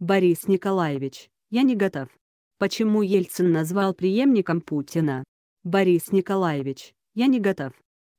Борис Николаевич, я не готов. Почему Ельцин назвал преемником Путина? Борис Николаевич, я не готов.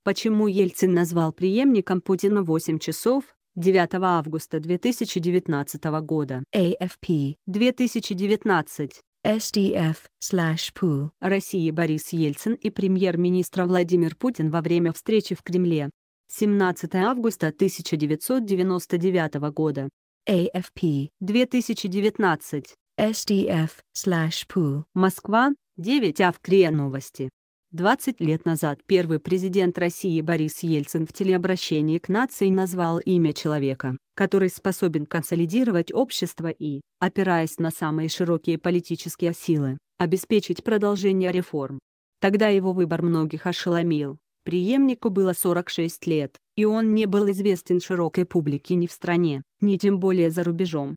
Почему Ельцин назвал преемником Путина 8 часов 9 августа 2019 года? AFP 2019 SDF slash pool. России Борис Ельцин и премьер-министр Владимир Путин во время встречи в Кремле. 17 августа 1999 года. AFP 2019 SDF slash Москва, 9 Авкрия новости. 20 лет назад первый президент России Борис Ельцин в телеобращении к нации назвал имя человека, который способен консолидировать общество и, опираясь на самые широкие политические силы, обеспечить продолжение реформ. Тогда его выбор многих ошеломил, преемнику было 46 лет, и он не был известен широкой публике ни в стране, ни тем более за рубежом.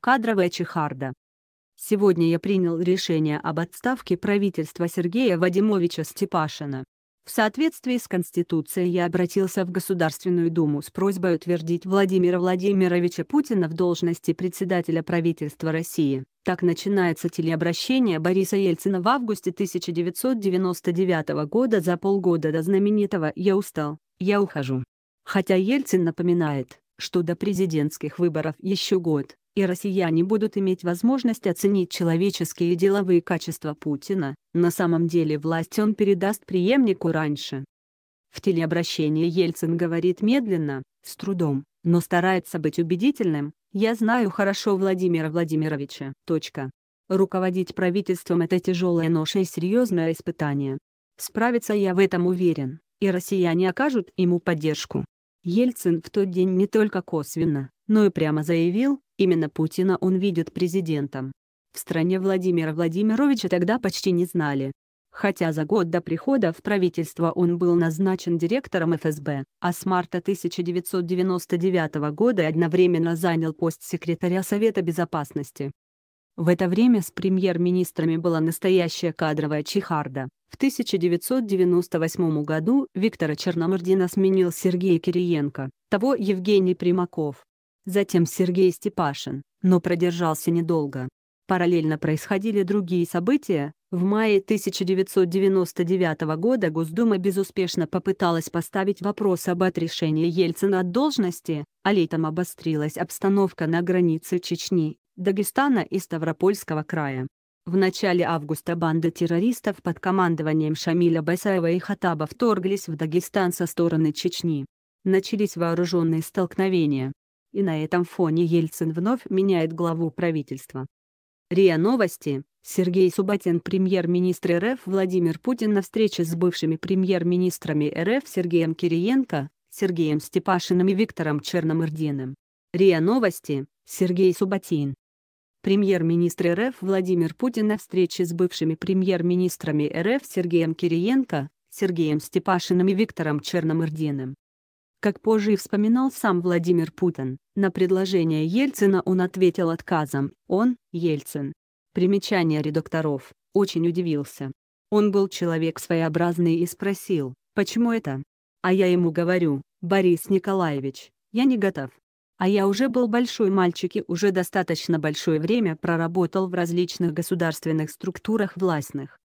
Кадровая чехарда. Сегодня я принял решение об отставке правительства Сергея Вадимовича Степашина. В соответствии с Конституцией я обратился в Государственную Думу с просьбой утвердить Владимира Владимировича Путина в должности председателя правительства России. Так начинается телеобращение Бориса Ельцина в августе 1999 года за полгода до знаменитого «Я устал, я ухожу». Хотя Ельцин напоминает, что до президентских выборов еще год, и россияне будут иметь возможность оценить человеческие и деловые качества Путина, на самом деле власть он передаст преемнику раньше. В телеобращении Ельцин говорит медленно, с трудом, но старается быть убедительным, я знаю хорошо Владимира Владимировича. Точка. Руководить правительством – это тяжелая ноша и серьезное испытание. Справиться я в этом уверен, и россияне окажут ему поддержку. Ельцин в тот день не только косвенно, но и прямо заявил, именно Путина он видит президентом. В стране Владимира Владимировича тогда почти не знали, Хотя за год до прихода в правительство он был назначен директором ФСБ, а с марта 1999 года одновременно занял пост секретаря Совета Безопасности. В это время с премьер-министрами была настоящая кадровая чехарда. В 1998 году Виктора Черномырдина сменил Сергей Кириенко, того Евгений Примаков. Затем Сергей Степашин, но продержался недолго. Параллельно происходили другие события. В мае 1999 года Госдума безуспешно попыталась поставить вопрос об отрешении Ельцина от должности, а летом обострилась обстановка на границе Чечни, Дагестана и Ставропольского края. В начале августа банда террористов под командованием Шамиля Басаева и Хатаба вторглись в Дагестан со стороны Чечни. Начались вооруженные столкновения. И на этом фоне Ельцин вновь меняет главу правительства. РИА Новости, Сергей Субатин Премьер-министр РФ Владимир Путин на встрече с бывшими премьер-министрами РФ Сергеем Кириенко, Сергеем Степашиным и Виктором Черномырдиным. РИА Новости, Сергей Субатин. Премьер-министр РФ Владимир Путин на встрече с бывшими премьер-министрами РФ Сергеем Кириенко, Сергеем Степашиным и Виктором Черномырдиным. Как позже и вспоминал сам Владимир Путин, на предложение Ельцина он ответил отказом, он, Ельцин. Примечание редакторов, очень удивился. Он был человек своеобразный и спросил, почему это? А я ему говорю, Борис Николаевич, я не готов. А я уже был большой мальчик и уже достаточно большое время проработал в различных государственных структурах властных.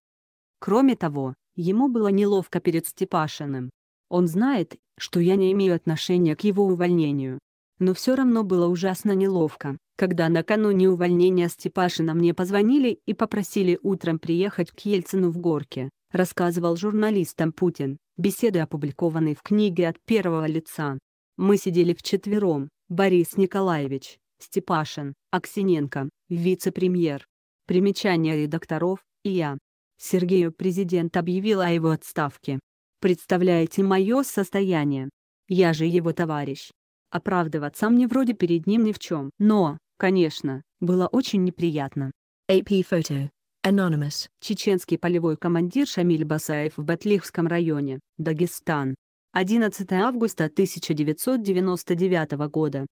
Кроме того, ему было неловко перед Степашиным, он знает, что я не имею отношения к его увольнению. Но все равно было ужасно неловко, когда накануне увольнения Степашина мне позвонили и попросили утром приехать к Ельцину в Горке, рассказывал журналистам Путин, беседы опубликованной в книге от первого лица. Мы сидели вчетвером, Борис Николаевич, Степашин, Аксиненко, вице-премьер, примечания редакторов, и я. Сергею президент объявил о его отставке, Представляете мое состояние? Я же его товарищ. Оправдываться мне вроде перед ним ни в чем. Но, конечно, было очень неприятно. AP Photo. Anonymous. Чеченский полевой командир Шамиль Басаев в Батлихском районе, Дагестан. 11 августа 1999 года.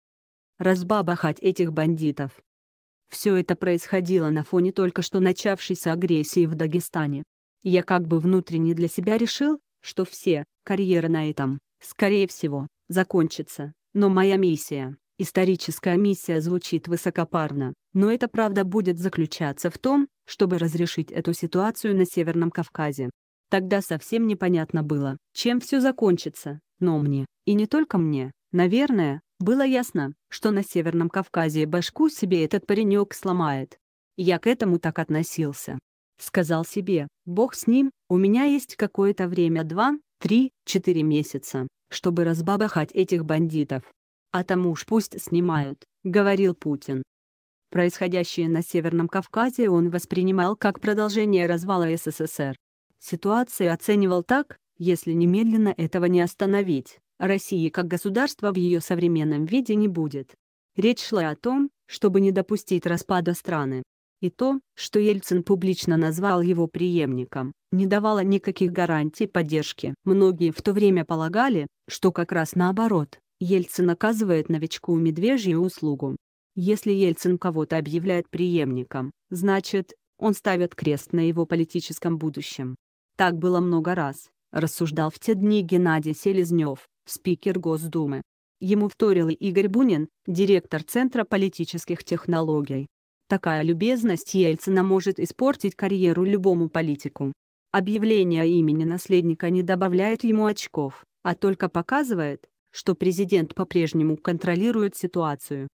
Разбабахать этих бандитов. Все это происходило на фоне только что начавшейся агрессии в Дагестане. Я как бы внутренне для себя решил, что все, карьера на этом, скорее всего, закончится. Но моя миссия, историческая миссия звучит высокопарно, но эта правда будет заключаться в том, чтобы разрешить эту ситуацию на Северном Кавказе. Тогда совсем непонятно было, чем все закончится, но мне, и не только мне, наверное, было ясно, что на Северном Кавказе башку себе этот паренек сломает. Я к этому так относился. Сказал себе, бог с ним, у меня есть какое-то время, два, три, четыре месяца, чтобы разбабахать этих бандитов. А тому уж пусть снимают, говорил Путин. Происходящее на Северном Кавказе он воспринимал как продолжение развала СССР. Ситуацию оценивал так, если немедленно этого не остановить, России как государства в ее современном виде не будет. Речь шла о том, чтобы не допустить распада страны, и то, что Ельцин публично назвал его преемником, не давало никаких гарантий поддержки. Многие в то время полагали, что как раз наоборот, Ельцин оказывает новичку медвежью услугу. Если Ельцин кого-то объявляет преемником, значит, он ставит крест на его политическом будущем. Так было много раз, рассуждал в те дни Геннадий Селезнев, спикер Госдумы. Ему вторил Игорь Бунин, директор Центра политических технологий. Такая любезность Ельцина может испортить карьеру любому политику. Объявление имени наследника не добавляет ему очков, а только показывает, что президент по-прежнему контролирует ситуацию.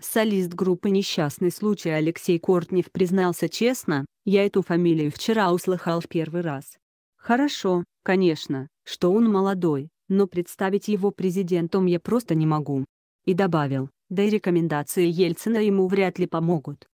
Солист группы «Несчастный случай» Алексей Кортнев признался честно, «Я эту фамилию вчера услыхал в первый раз. Хорошо, конечно, что он молодой, но представить его президентом я просто не могу». И добавил, да и рекомендации Ельцина ему вряд ли помогут.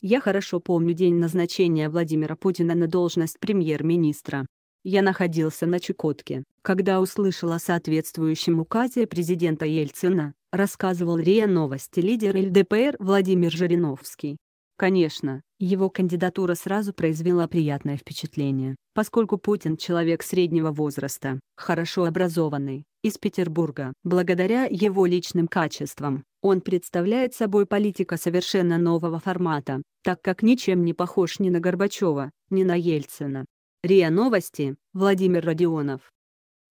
Я хорошо помню день назначения Владимира Путина на должность премьер-министра. Я находился на Чукотке, когда услышал о соответствующем указе президента Ельцина, рассказывал РИА Новости лидер ЛДПР Владимир Жириновский. Конечно, его кандидатура сразу произвела приятное впечатление, поскольку Путин человек среднего возраста, хорошо образованный, из Петербурга. Благодаря его личным качествам, он представляет собой политика совершенно нового формата, так как ничем не похож ни на Горбачева, ни на Ельцина. РИА Новости, Владимир Родионов.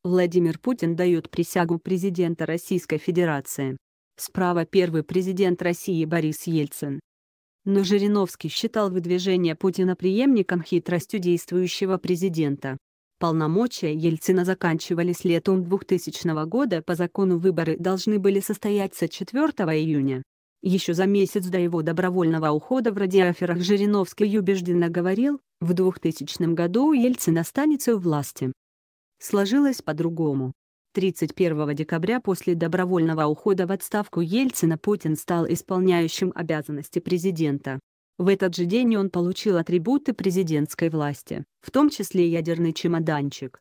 Владимир Путин дает присягу президента Российской Федерации. Справа первый президент России Борис Ельцин. Но Жириновский считал выдвижение Путина преемником хитростью действующего президента. Полномочия Ельцина заканчивались летом 2000 года, по закону выборы должны были состояться 4 июня. Еще за месяц до его добровольного ухода в радиоэфирах Жириновский убежденно говорил, в 2000 году Ельцин останется у власти. Сложилось по-другому. 31 декабря после добровольного ухода в отставку Ельцина Путин стал исполняющим обязанности президента. В этот же день он получил атрибуты президентской власти, в том числе ядерный чемоданчик.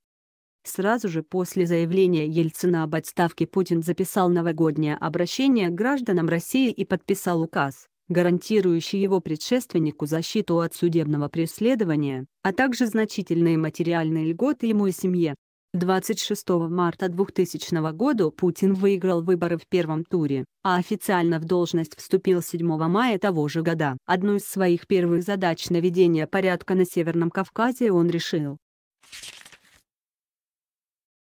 Сразу же после заявления Ельцина об отставке Путин записал новогоднее обращение к гражданам России и подписал указ, гарантирующий его предшественнику защиту от судебного преследования, а также значительные материальные льготы ему и семье. 26 марта 2000 года Путин выиграл выборы в первом туре, а официально в должность вступил 7 мая того же года. Одну из своих первых задач наведения порядка на Северном Кавказе он решил,